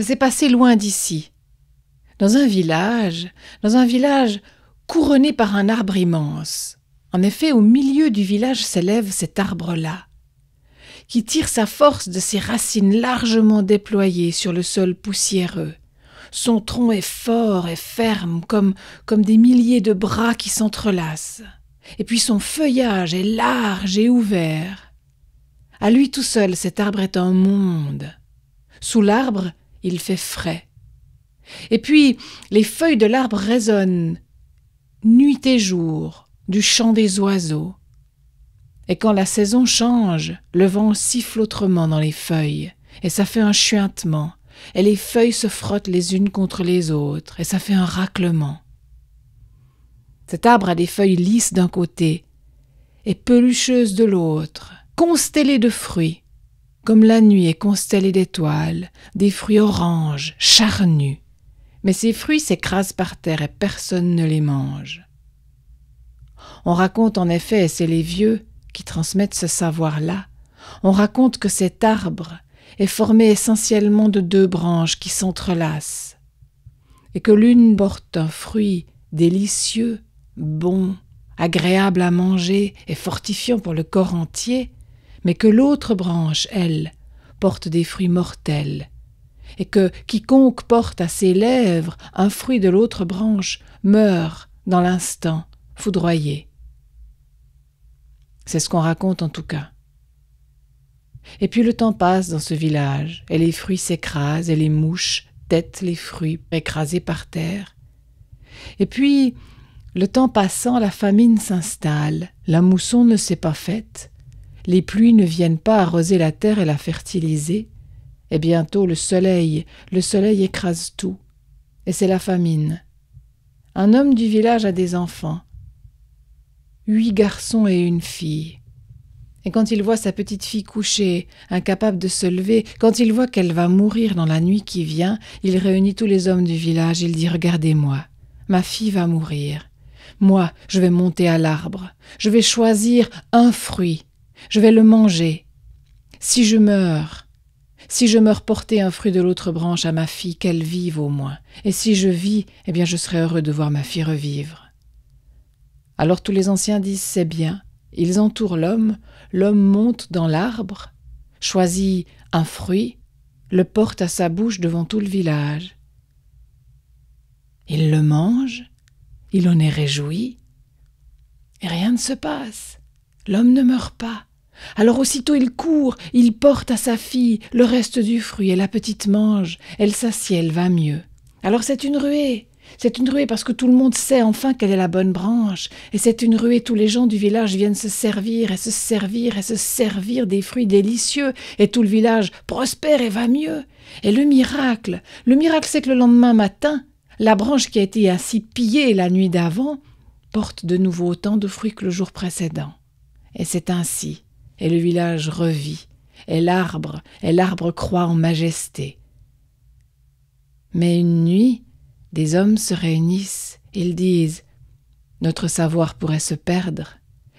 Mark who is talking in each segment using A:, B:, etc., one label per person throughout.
A: Ça s'est passé loin d'ici, dans un village, dans un village couronné par un arbre immense. En effet, au milieu du village s'élève cet arbre-là, qui tire sa force de ses racines largement déployées sur le sol poussiéreux. Son tronc est fort et ferme comme, comme des milliers de bras qui s'entrelacent. Et puis son feuillage est large et ouvert. À lui tout seul, cet arbre est un monde. Sous l'arbre, il fait frais. Et puis, les feuilles de l'arbre résonnent, nuit et jour, du chant des oiseaux. Et quand la saison change, le vent siffle autrement dans les feuilles, et ça fait un chuintement, et les feuilles se frottent les unes contre les autres, et ça fait un raclement. Cet arbre a des feuilles lisses d'un côté, et pelucheuses de l'autre, constellées de fruits. Comme la nuit est constellée d'étoiles, des fruits oranges, charnus. Mais ces fruits s'écrasent par terre et personne ne les mange. On raconte en effet, et c'est les vieux qui transmettent ce savoir-là, on raconte que cet arbre est formé essentiellement de deux branches qui s'entrelacent, et que l'une porte un fruit délicieux, bon, agréable à manger et fortifiant pour le corps entier, mais que l'autre branche, elle, porte des fruits mortels, et que quiconque porte à ses lèvres un fruit de l'autre branche meurt dans l'instant, foudroyé. C'est ce qu'on raconte en tout cas. Et puis le temps passe dans ce village, et les fruits s'écrasent, et les mouches têtent les fruits écrasés par terre. Et puis, le temps passant, la famine s'installe, la mousson ne s'est pas faite, les pluies ne viennent pas arroser la terre et la fertiliser, et bientôt le soleil, le soleil écrase tout, et c'est la famine. Un homme du village a des enfants, huit garçons et une fille. Et quand il voit sa petite fille couchée, incapable de se lever, quand il voit qu'elle va mourir dans la nuit qui vient, il réunit tous les hommes du village, et il dit Regardez-moi, ma fille va mourir. Moi, je vais monter à l'arbre, je vais choisir un fruit je vais le manger. Si je meurs, si je meurs porter un fruit de l'autre branche à ma fille, qu'elle vive au moins. Et si je vis, eh bien je serai heureux de voir ma fille revivre. Alors tous les anciens disent c'est bien. Ils entourent l'homme, l'homme monte dans l'arbre, choisit un fruit, le porte à sa bouche devant tout le village. Il le mange, il en est réjoui, et rien ne se passe. L'homme ne meurt pas. Alors aussitôt il court, il porte à sa fille le reste du fruit, et la petite mange, elle s'assied, elle va mieux. Alors c'est une ruée, c'est une ruée parce que tout le monde sait enfin quelle est la bonne branche, et c'est une ruée tous les gens du village viennent se servir et se servir et se servir des fruits délicieux, et tout le village prospère et va mieux. Et le miracle, le miracle c'est que le lendemain matin, la branche qui a été ainsi pillée la nuit d'avant porte de nouveau autant de fruits que le jour précédent. Et c'est ainsi et le village revit, et l'arbre, et l'arbre croit en majesté. Mais une nuit, des hommes se réunissent, ils disent Notre savoir pourrait se perdre,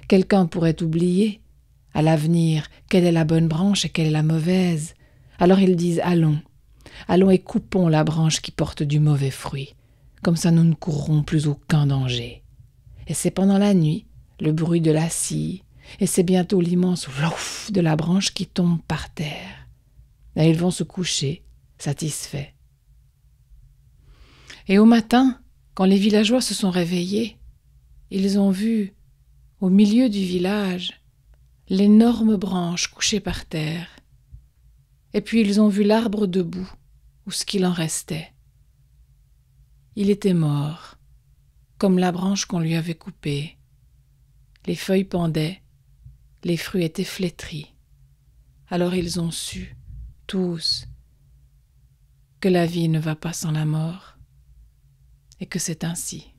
A: quelqu'un pourrait oublier, à l'avenir, quelle est la bonne branche et quelle est la mauvaise. Alors ils disent Allons, allons et coupons la branche qui porte du mauvais fruit, comme ça nous ne courrons plus aucun danger. Et c'est pendant la nuit, le bruit de la scie, et c'est bientôt l'immense ouf de la branche qui tombe par terre. Et ils vont se coucher, satisfaits. Et au matin, quand les villageois se sont réveillés, ils ont vu, au milieu du village, l'énorme branche couchée par terre. Et puis ils ont vu l'arbre debout, ou ce qu'il en restait. Il était mort, comme la branche qu'on lui avait coupée. Les feuilles pendaient, les fruits étaient flétris. Alors ils ont su, tous, que la vie ne va pas sans la mort, et que c'est ainsi.